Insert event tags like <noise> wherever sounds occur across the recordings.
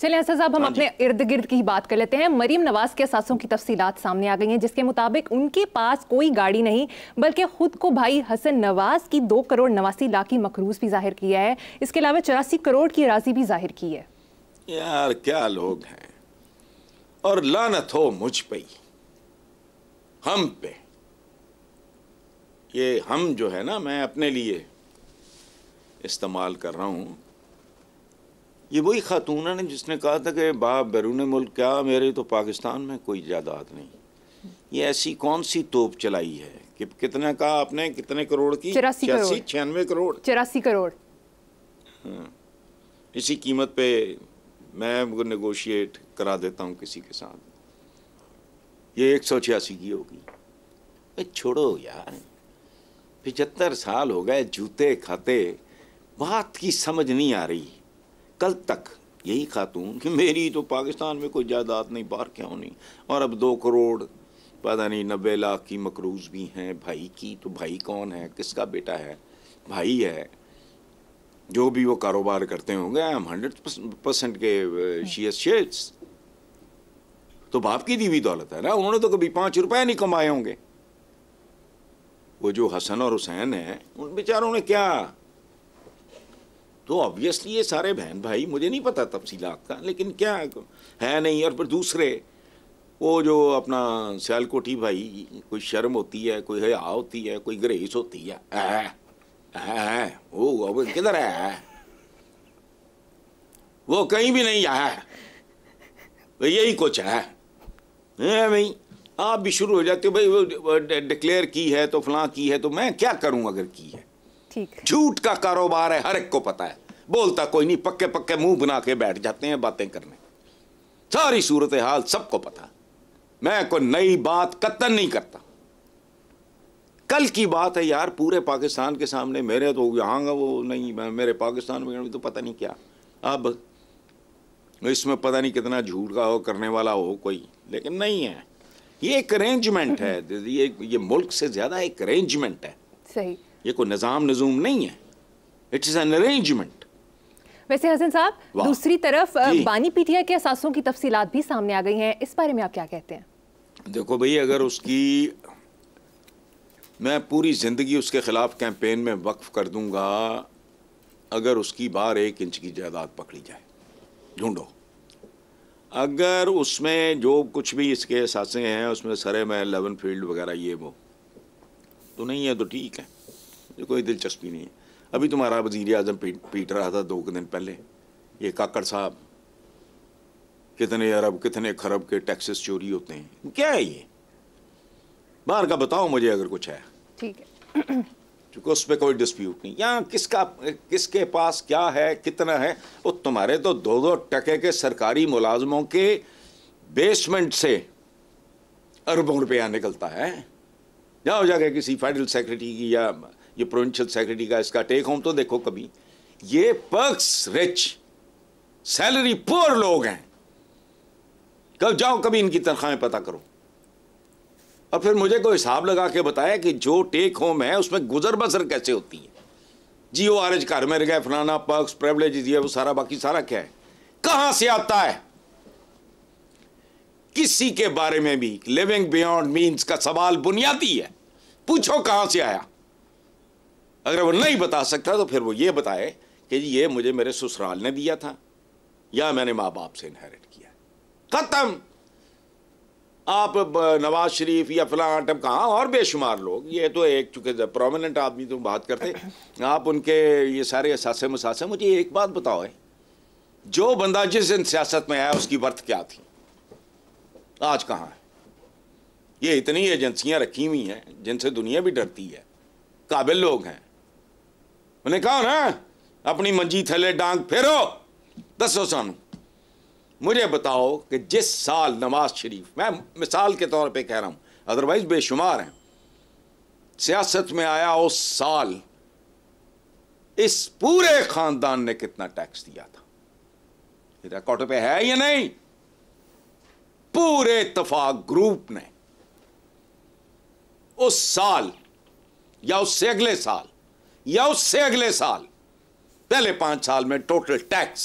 चलिए असद साहब हम हाँ अपने इर्द गिर्द की बात कर लेते हैं मरीम नवाज के असासों की तफसीलात सामने आ गई हैं जिसके मुताबिक उनके पास कोई गाड़ी नहीं बल्कि खुद को भाई हसन नवाज की दो करोड़ नवासी लाख की मकरूज भी जाहिर किया है इसके अलावा चौरासी करोड़ की राशि भी जाहिर की है यार क्या लोग हैं और लानत हो मुझ पे हम पे ये हम जो है ना मैं अपने लिए इस्तेमाल कर रहा हूँ ये वही खातून है जिसने कहा था कि बा बैरून मुल्क क्या मेरे तो पाकिस्तान में कोई जायदाद नहीं ये ऐसी कौन सी तोप चलाई है कि कितने कहा आपने कितने करोड़ की चौरासी छियानवे करोड़ चौरासी करोड़ हाँ। इसी कीमत पे मैं नेगोशिएट करा देता हूँ किसी के साथ ये एक सौ छियासी की होगी छोड़ो यार पिचहत्तर साल हो गए जूते खाते बात की समझ नहीं आ रही कल तक यही खातून कि मेरी तो पाकिस्तान में कोई जायदाद नहीं बाहर क्या होनी और अब दो करोड़ पता नहीं नब्बे लाख की मकरूज भी हैं भाई की तो भाई कौन है किसका बेटा है भाई है जो भी वो कारोबार करते होंगे आई एम हंड्रेड परसेंट के शीयर uh, शेयर्स तो बाप की दी हुई दौलत है ना उन्होंने तो कभी पाँच रुपए नहीं कमाए होंगे वो जो हसन और हुसैन हैं उन बेचारों ने क्या तो ऑब्वियसली ये सारे बहन भाई मुझे नहीं पता तफसीलात का लेकिन क्या है नहीं और फिर दूसरे वो जो अपना कोठी भाई कोई शर्म होती है कोई हया होती है कोई ग्रेस होती है आ, आ, वो अब किधर है वो कहीं भी नहीं है यही कुछ है भाई आप भी शुरू हो जाते हो भाई वो डिक्लेयर की है तो फलां की है तो मैं क्या करूं अगर की है ठीक झूठ का कारोबार है हर एक को पता है बोलता कोई नहीं पक्के पक्के मुंह बना के बैठ जाते हैं बातें करने सारी सूरत हाल सबको पता मैं कोई नई बात कतन नहीं करता कल की बात है यार पूरे पाकिस्तान के सामने मेरे तो यहां वो नहीं मेरे पाकिस्तान में तो पता नहीं क्या अब इसमें पता नहीं कितना झूठ का हो करने वाला हो कोई लेकिन नहीं है ये एक अरेंजमेंट है <laughs> ये ये मुल्क से ज़्यादा एक अरेंजमेंट है सही ये कोई निज़ाम नजूम नहीं है इट इज़ एन अरेंजमेंट वैसे हसन साहब दूसरी तरफ बानी पीटिया के असासों की तफसीलात भी सामने आ गई हैं इस बारे में आप क्या कहते हैं देखो भाई अगर उसकी मैं पूरी ज़िंदगी उसके ख़िलाफ़ कैंपेन में वक्फ कर दूंगा अगर उसकी बार एक इंच की जायदाद पकड़ी जाए ढूंढो अगर उसमें जो कुछ भी इसके असासे हैं उसमें सरे में लेवन फील्ड वगैरह ये वो तो नहीं है तो ठीक है कोई दिलचस्पी नहीं है अभी तुम्हारा वजीर अजम पीट, पीट रहा था दो दिन पहले ये काकड़ साहब कितने अरब कितने खरब के टैक्सेस चोरी होते हैं क्या है ये बाहर का बताओ मुझे अगर कुछ है ठीक है क्योंकि उस पर कोई डिस्प्यूट नहीं यहाँ किसका किसके पास क्या है कितना है वो तुम्हारे तो दो दो टके के सरकारी मुलाजमों के बेसमेंट से अरबों रुपया निकलता है जाओ जाके किसी फेडरल सेक्रेटरी की या ये प्रोविंशियल सेक्रेटरी का इसका टेक होम तो देखो कभी ये पर्स रिच सैलरी पुअर लोग हैं कब जाओ कभी इनकी तनख्वाहें पता करो और फिर मुझे कोई हिसाब लगा के बताया कि जो टेक होम है उसमें गुजर बसर कैसे होती है जी ओ आर एच घर में गए फलाना पर्स प्रेवलेज ये वो सारा बाकी सारा क्या है कहां से आता है किसी के बारे में भी लिविंग बियॉन्ड मीन का सवाल बुनियादी है पूछो कहां से आया अगर वो नहीं बता सकता तो फिर वो ये बताए कि ये मुझे मेरे ससुराल ने दिया था या मैंने माँ बाप से इनहेरिट किया ख़त्म आप नवाज शरीफ या फला आटम कहाँ और बेशुमार लोग ये तो एक चूंकि प्रोमिनेंट आदमी तो बात करते आप उनके ये सारे असासे मसासे मुझे एक बात बताओ है जो बंदा जिस दिन सियासत में आया उसकी वर्थ क्या थी आज कहाँ है ये इतनी एजेंसियाँ रखी हुई हैं जिनसे दुनिया भी डरती है काबिल लोग हैं उन्हें ਕਹਾ ना अपनी मंजी थले डांग फेरो दसो सानू मुझे बताओ कि जिस साल नवाज शरीफ मैं मिसाल के तौर पे कह रहा हूं अदरवाइज बेशुमार हैं सियासत में आया उस साल इस पूरे खानदान ने कितना टैक्स दिया था रिकॉर्ड पे है या नहीं पूरे इतफाक ग्रुप ने उस साल या उससे अगले साल या उससे अगले साल पहले पांच साल में टोटल टैक्स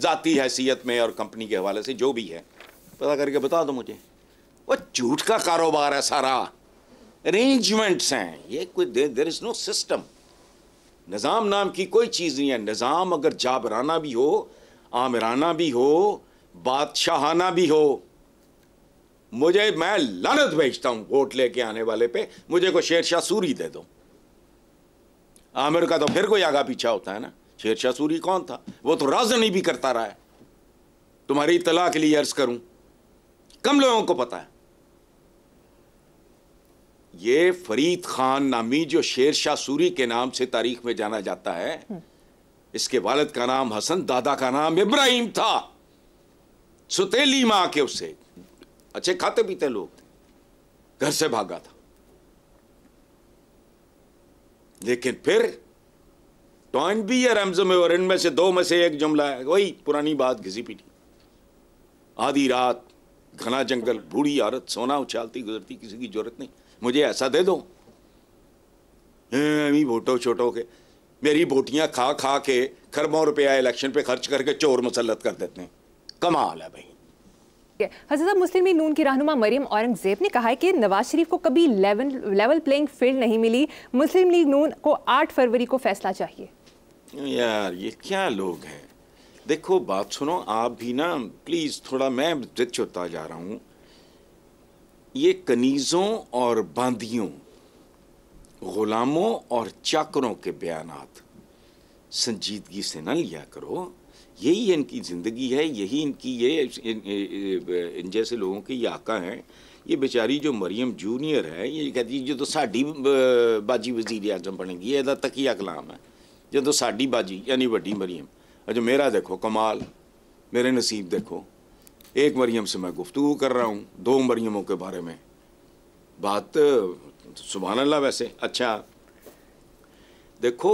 जाती हैसियत में और कंपनी के हवाले से जो भी है पता करके बता दो मुझे वो झूठ का कारोबार है सारा अरेंजमेंट्स हैं ये कोई देर इज़ नो सिस्टम निज़ाम नाम की कोई चीज़ नहीं है निज़ाम अगर जाबराना भी हो आमराना भी हो बादशाहाना भी हो मुझे मैं लानत भेजता हूँ वोट लेके आने वाले पे मुझे को शेर शाह सूरी दे दो आमिर का तो फिर कोई आगा पीछा होता है ना शेरशाह सूरी कौन था वो तो राजनी भी करता रहा है तुम्हारी इतला के लिए अर्ज करूं कम लोगों को पता है ये फरीद खान नामी जो शेरशाह सूरी के नाम से तारीख में जाना जाता है इसके वालद का नाम हसन दादा का नाम इब्राहिम था सुतेली माँ के उसे अच्छे खाते पीते लोग घर से भागा था लेकिन फिर टॉइन भी या रमज में और इनमें से दो में से एक जुमला है वही पुरानी बात घिसी पीटी आधी रात घना जंगल बूढ़ी औरत सोना उछालती गुजरती किसी की जरूरत नहीं मुझे ऐसा दे दो अभी वोटो छोटो के मेरी बोटियां खा खा के खरबों रुपया इलेक्शन पे खर्च करके चोर मुसलत कर देते हैं कमाल है भाई हजरत मुस्लिम नून की रहनुमा मरियम औरंगजेब ने कहा है कि नवाज शरीफ को कभी लेवल लेवल प्लेइंग फील्ड नहीं मिली मुस्लिम लीग नून को आठ फरवरी को फैसला चाहिए यार ये क्या लोग हैं देखो बात सुनो आप भी ना प्लीज़ थोड़ा मैं रिच होता जा रहा हूँ ये कनीज़ों और बांदियों गुलामों और चाकरों के बयान संजीदगी से ना लिया करो यही इनकी ज़िंदगी है यही इनकी ये इन, इन जैसे लोगों के ये आका हैं ये बेचारी जो मरियम जूनियर तो है ये कहती जो तो साड़ी बाजी वजीर आजम बनेगी ये ਇਹਦਾ है जो ਹੈ ਜਦੋਂ ਸਾਡੀ ਬਾਜੀ ਯਾਨੀ ਵੱਡੀ ਮਰੀਮ ਅਜੋ मेरा देखो कमाल मेरे नसीब देखो एक मरियम से मैं गुफ्तु कर रहा हूँ दो मरियमों के बारे में बात सुबह अल्लाह वैसे अच्छा देखो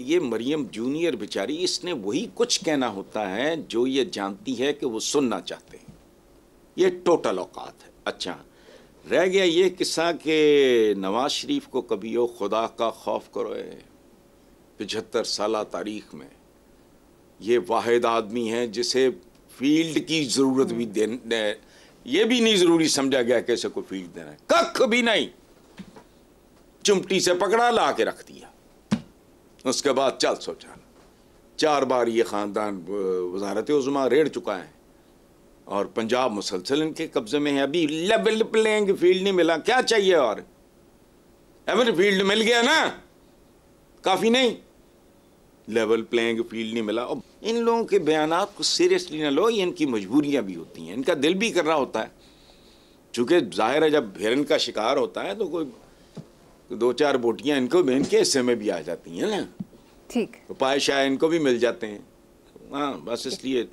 ये मरियम जूनियर बेचारी इसने वही कुछ कहना होता है जो ये जानती है कि वो सुनना चाहते हैं ये टोटल औकात है अच्छा रह गया ये किस्सा कि नवाज शरीफ को कभी हो खुदा का खौफ करो पचहत्तर साल तारीख में ये वाहिद आदमी है जिसे फील्ड की ज़रूरत भी दे ये भी नहीं ज़रूरी समझा गया कैसे को फील्ड देना है कख भी नहीं चुमटी से पकड़ा ला के रख दिया उसके बाद चल सोचा चार बार ये ख़ानदान वजारत उज़मा रेड़ चुका है और पंजाब मुसलसल इनके कब्ज़े में है अभी लेवल प्लेंग फील्ड नहीं मिला क्या चाहिए और एवर फील्ड मिल गया ना काफ़ी नहीं लेवल प्लेंग फील्ड नहीं मिला अब इन लोगों के बयान को सीरियसली ना लो ये इनकी मजबूरियाँ भी होती हैं इनका दिल भी कर रहा होता है चूँकि जाहिर है जब हिरन का शिकार होता है तो कोई दो चार बोटियां इनको भी इनके हिस्से में भी आ जाती हैं ना ठीक तो पाए इनको भी मिल जाते हैं हाँ बस इसलिए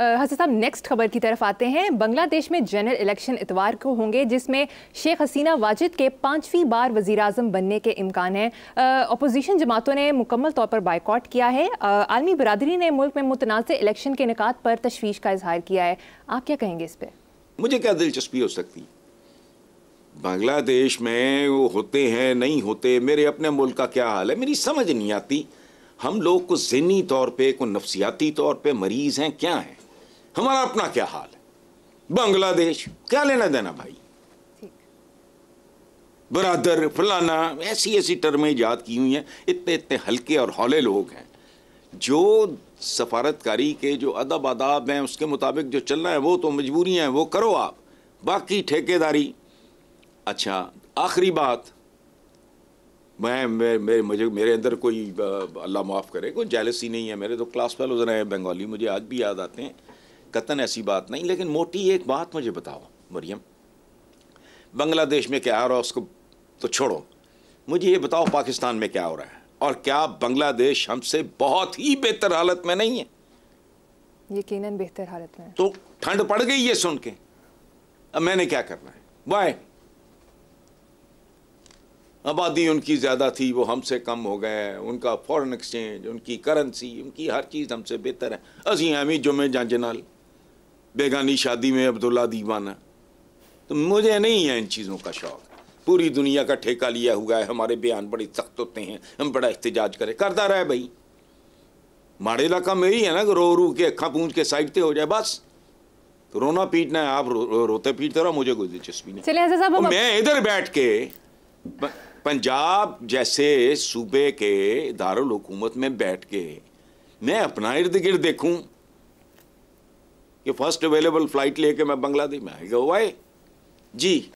हसन साहब नेक्स्ट खबर की तरफ आते हैं बांग्लादेश में जनरल इलेक्शन इतवार को होंगे जिसमें शेख हसीना वाजिद के पाँचवीं बार वज़ी अजम बनने के इम्कान हैं अपोजिशन जमातों ने मुकम्मल तौर पर बाइकआउट किया है आलमी बरदरी ने मुल्क में मुतनाज़ इलेक्शन के निकात पर तशवीश का इजहार किया है आप क्या कहेंगे इस पर मुझे क्या दिलचस्पी हो सकती है बांग्लादेश में वो होते हैं नहीं होते मेरे अपने मुल्क का क्या हाल है मेरी समझ नहीं आती हम लोग को जहनी तौर पे को नफसियाती तौर पे मरीज हैं क्या हैं हमारा अपना क्या हाल है बांग्लादेश क्या लेना देना भाई बरादर फलाना ऐसी ऐसी टर्में याद की हुई हैं इतने इतने हल्के और हौले लोग हैं जो सफारतकारी के जो अदब आदाब हैं उसके मुताबिक जो चलना है वो तो मजबूरियाँ हैं वो करो आप बाकी ठेकेदारी अच्छा आखिरी बात मैं मेरे मुझे मेरे अंदर कोई अल्लाह माफ़ करे कोई जैलसी नहीं है मेरे तो क्लास फेलोज रहे हैं बंगाली मुझे आज भी याद आते हैं कतन ऐसी बात नहीं लेकिन मोटी एक बात मुझे बताओ मरियम बांग्लादेश में क्या हो रहा है उसको तो छोड़ो मुझे ये बताओ पाकिस्तान में क्या हो रहा है और क्या बांग्लादेश हमसे बहुत ही बेहतर हालत में नहीं है यकीनन बेहतर हालत में तो ठंड पड़ गई ये सुन के अब मैंने क्या करना है बाय आबादी उनकी ज़्यादा थी वो हमसे कम हो गए उनका फॉरेन एक्सचेंज उनकी करेंसी उनकी हर चीज़ हमसे बेहतर है असी हमी जुमे जंज नाल बेगानी शादी में अब्दुल्ला दीवाना तो मुझे नहीं है इन चीज़ों का शौक़ पूरी दुनिया का ठेका लिया हुआ है हमारे बयान बड़े सख्त होते हैं हम बड़ा एहतजाज करें करता रहे भाई माड़े इलाका में ही है ना रो रू के अखा पूंज के साइड से हो जाए बस तो रोना पीटना है आप रो, रोते पीटते रहो मुझे कोई दिलचस्पी नहीं मैं इधर बैठ के पंजाब जैसे सूबे के दारुल हुकूमत में बैठ के मैं अपना इर्द गिर्द देखूं कि फर्स्ट अवेलेबल फ्लाइट लेके मैं बांग्लादेश में आएगा वाई जी